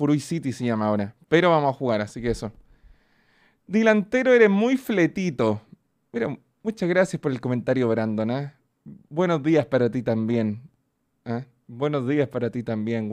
Furui City se llama ahora. Pero vamos a jugar, así que eso. Dilantero, eres muy fletito. Mira, muchas gracias por el comentario, Brandon. ¿eh? Buenos días para ti también. ¿eh? Buenos días para ti también.